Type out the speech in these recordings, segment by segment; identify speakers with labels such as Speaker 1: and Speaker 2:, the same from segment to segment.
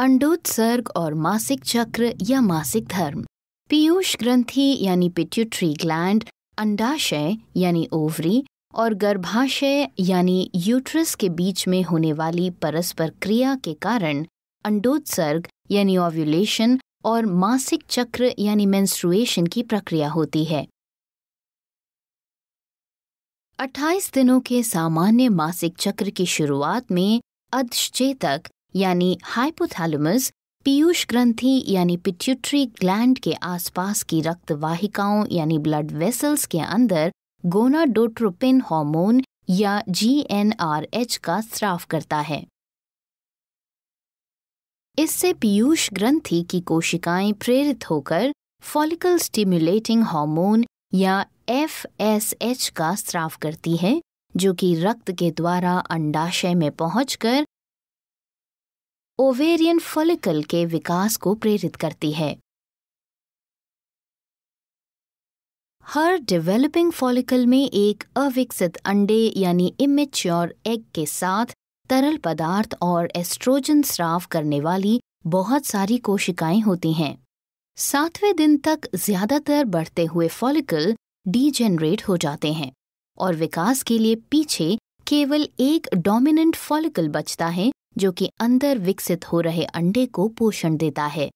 Speaker 1: अंडोत्सर्ग और मासिक चक्र या मासिक धर्म पीयूष ग्रंथि यानी पिट्यूट्री ग्लैंड अंडाशय यानी ओवरी और गर्भाशय यानी यूट्रस के बीच में होने वाली परस्पर क्रिया के कारण अंडोत्सर्ग यानी ओव्यूलेशन और मासिक चक्र यानी मेंस्ट्रुएशन की प्रक्रिया होती है 28 दिनों के सामान्य मासिक चक्र की शुरुआत में अधश्चेतक यानी हाइपोथैलेमस पीयूष ग्रंथि यानी पिट्यूटरी ग्लैंड के आसपास की रक्त वाहिकाओं यानी ब्लड वेसल्स के अंदर गोनाडोट्रोपिन हार्मोन या जीएनआरएच का स्राव करता है इससे पीयूष ग्रंथि की कोशिकाएं प्रेरित होकर फॉलिकल स्टिम्युलेटिंग हार्मोन या एफ का स्राव करती हैं जो कि रक्त के द्वारा अंडाशय में पहुंचकर ओवेरियन फॉलिकल के विकास को प्रेरित करती है हर डेवलपिंग फॉलिकल में एक अविकसित अंडे यानी इमेच्योर एग के साथ तरल पदार्थ और एस्ट्रोजन स्राव करने वाली बहुत सारी कोशिकाएं होती हैं सातवें दिन तक ज्यादातर बढ़ते हुए फॉलिकल डीजेनरेट हो जाते हैं और विकास के लिए पीछे केवल एक डोमिनेंट फॉलिकल बचता है जो कि अंदर विकसित हो रहे अंडे को पोषण देता है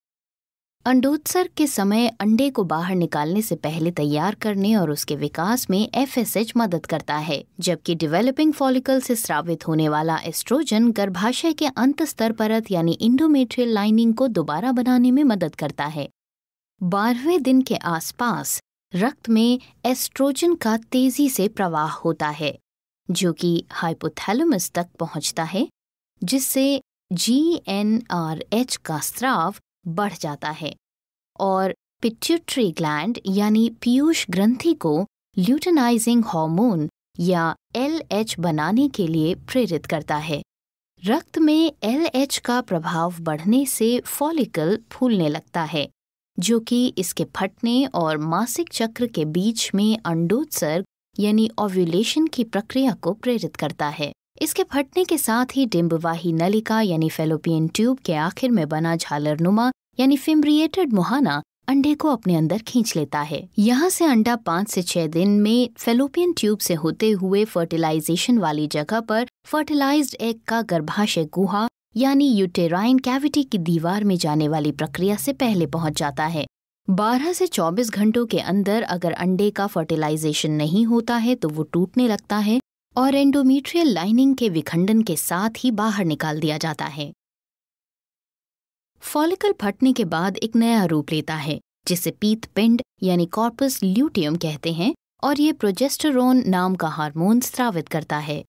Speaker 1: अंडोत्सर्ग के समय अंडे को बाहर निकालने से पहले तैयार करने और उसके विकास में एफएसएच मदद करता है जबकि डेवलपिंग फॉलिकल से स्रावित होने वाला एस्ट्रोजन गर्भाशय के अंत स्तर परत यानी इंडोमेट्रियल लाइनिंग को दोबारा बनाने में मदद करता है बारहवें दिन के आसपास रक्त में एस्ट्रोजन का तेजी से प्रवाह होता है जो कि हाइपोथैलेमस तक पहुंचता है जिससे जी एन आर एच का स्राव बढ़ जाता है और पिट्यूट्री ग्लैंड यानी पीयूष ग्रंथि को ल्यूटनाइजिंग हार्मोन या एल एच बनाने के लिए प्रेरित करता है रक्त में एल एच का प्रभाव बढ़ने से फॉलिकल फूलने लगता है जो कि इसके फटने और मासिक चक्र के बीच में अंडोत्सर्ग यानी ओव्यूलेशन की प्रक्रिया को प्रेरित करता है इसके फटने के साथ ही डिम्बवाही नलिका यानी फेलोपियन ट्यूब के आखिर में बना झालरनुमा यानी फिम्ब्रिएटेड मुहाना अंडे को अपने अंदर खींच लेता है यहाँ से अंडा पाँच से छह दिन में फेलोपियन ट्यूब से होते हुए फर्टिलाइजेशन वाली जगह पर फर्टिलाइज्ड एग का गर्भाशय गुहा यानी यूटेराइन कैविटी की दीवार में जाने वाली प्रक्रिया से पहले पहुंच जाता है 12 से 24 घंटों के अंदर अगर अंडे का फर्टिलाइजेशन नहीं होता है तो वो टूटने लगता है और एंडोमीट्रियल लाइनिंग के विखंडन के साथ ही बाहर निकाल दिया जाता है फॉलिकल फटने के बाद एक नया रूप लेता है जिसे पीत पिंड यानी कॉर्पस ल्यूटियम कहते हैं और ये प्रोजेस्टरोन नाम का हार्मोन स्रावित करता है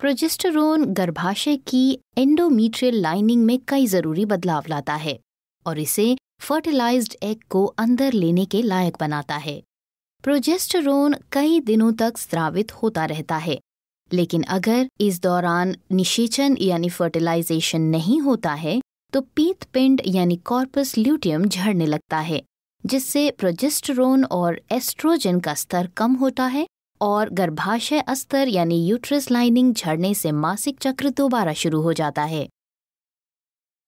Speaker 1: प्रोजेस्टरोन गर्भाशय की एंडोमीट्रियल लाइनिंग में कई जरूरी बदलाव लाता है और इसे फर्टिलाइज्ड एग को अंदर लेने के लायक बनाता है प्रोजेस्टरोन कई दिनों तक स्रावित होता रहता है लेकिन अगर इस दौरान निषेचन यानी फर्टिलाइजेशन नहीं होता है तो पीत पिंड यानी कॉर्पस ल्यूटियम झड़ने लगता है जिससे प्रोजेस्टरोन और एस्ट्रोजन का स्तर कम होता है और गर्भाशय अस्तर यानी यूट्रस लाइनिंग झड़ने से मासिक चक्र दोबारा शुरू हो जाता है